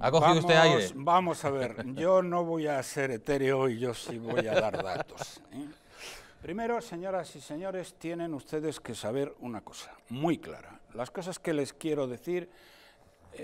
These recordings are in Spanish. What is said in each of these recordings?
¿Ha cogido vamos, Vamos a ver, yo no voy a ser etéreo y yo sí voy a dar datos. ¿eh? Primero, señoras y señores, tienen ustedes que saber una cosa muy clara. Las cosas que les quiero decir eh,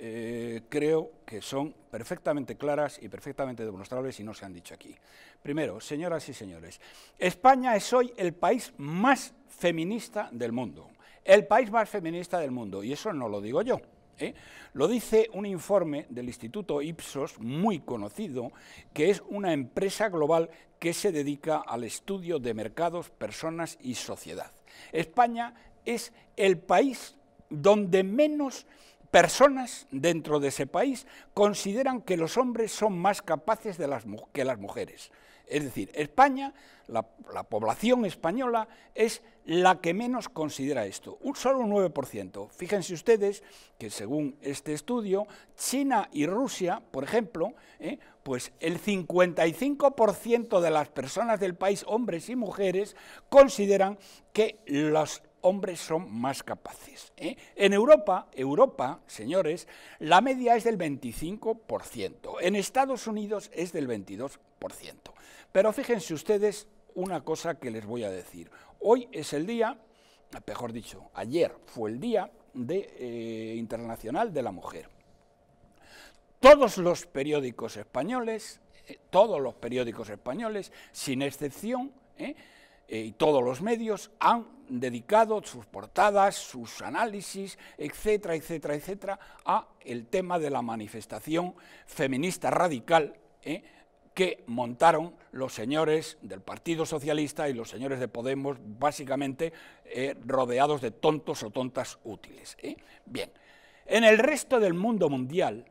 eh, creo que son perfectamente claras y perfectamente demostrables y no se han dicho aquí. Primero, señoras y señores, España es hoy el país más feminista del mundo. El país más feminista del mundo, y eso no lo digo yo. ¿eh? Lo dice un informe del Instituto Ipsos, muy conocido, que es una empresa global que se dedica al estudio de mercados, personas y sociedad. España es el país donde menos personas dentro de ese país consideran que los hombres son más capaces que las mujeres. Es decir, España, la, población española es la que menos considera esto, un solo 9%. Fíjense ustedes que según este estudio, China y Rusia, por ejemplo, eh, pues el 55% de las personas del país, hombres y mujeres, consideran que los hombres son más capaces. ¿eh? En Europa, Europa, señores, la media es del 25%, en Estados Unidos es del 22%. Pero fíjense ustedes una cosa que les voy a decir. Hoy es el día, mejor dicho, ayer fue el día de, eh, internacional de la mujer. Todos los periódicos españoles, eh, todos los periódicos españoles, sin excepción, eh, y todos los medios han dedicado sus portadas, sus análisis, etcétera, etcétera, etcétera, a el tema de la manifestación feminista radical eh, que montaron los señores del Partido Socialista y los señores de Podemos, básicamente eh, rodeados de tontos o tontas útiles. Bien, en el resto del mundo mundial,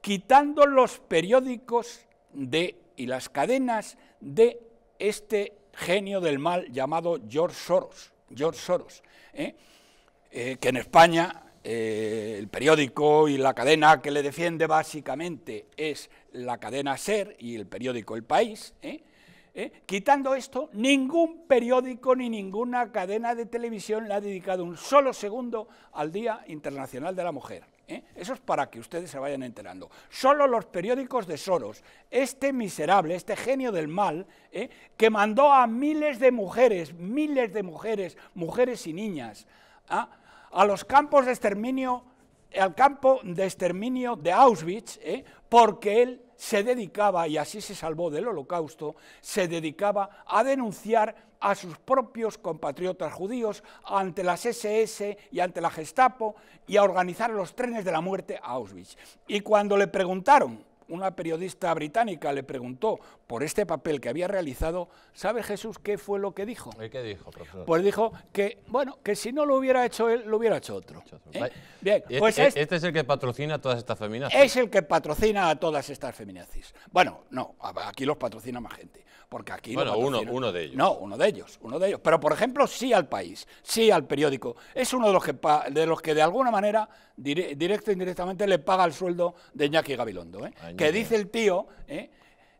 quitando los periódicos y las cadenas de este genio del mal llamado George Soros, George Soros ¿eh? Eh, que en España eh, el periódico y la cadena que le defiende básicamente es la cadena SER y el periódico El País. Quitando esto, ningún periódico ni ninguna cadena de televisión le ha dedicado un solo segundo al Día Internacional de la Mujer. ¿eh? Eso es para que ustedes se vayan enterando. Solo los periódicos de Soros, este miserable, este genio del mal, ¿eh? que mandó a miles de mujeres, miles de mujeres, mujeres y niñas, ¿ah? a los campos de exterminio, al campo de exterminio de Auschwitz, ¿eh? porque él se dedicaba, y así se salvó del holocausto, se dedicaba a denunciar a sus propios compatriotas judíos ante las SS y ante la Gestapo y a organizar los trenes de la muerte a Auschwitz. Y cuando le preguntaron una periodista británica le preguntó por este papel que había realizado, ¿sabe Jesús qué fue lo que dijo? qué dijo, profesor? Pues dijo que, bueno, que si no lo hubiera hecho él, lo hubiera hecho otro. ¿Eh? Bien, pues e-, e-, este, este, es el que patrocina a todas estas feminazis. Es el que patrocina a todas estas feminazis. Bueno, no, aquí los patrocina más gente. Porque aquí bueno, uno, uno de ellos. No, uno de ellos, uno de ellos. Pero, por ejemplo, sí al país, sí al periódico. Es uno de los que, de, los que de alguna manera, directo e indirectamente, le paga el sueldo de Iñaki Gabilondo. ¿eh? que dice el tío, ¿eh?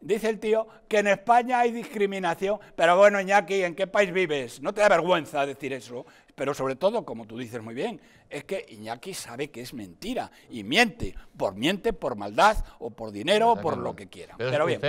dice el tío que en España hay discriminación, pero bueno, Iñaki, ¿en qué país vives? No te da vergüenza decir eso, pero sobre todo, como tú dices muy bien, es que Iñaki sabe que es mentira y miente, por miente, por maldad o por dinero o por lo que quiera. Pero bien.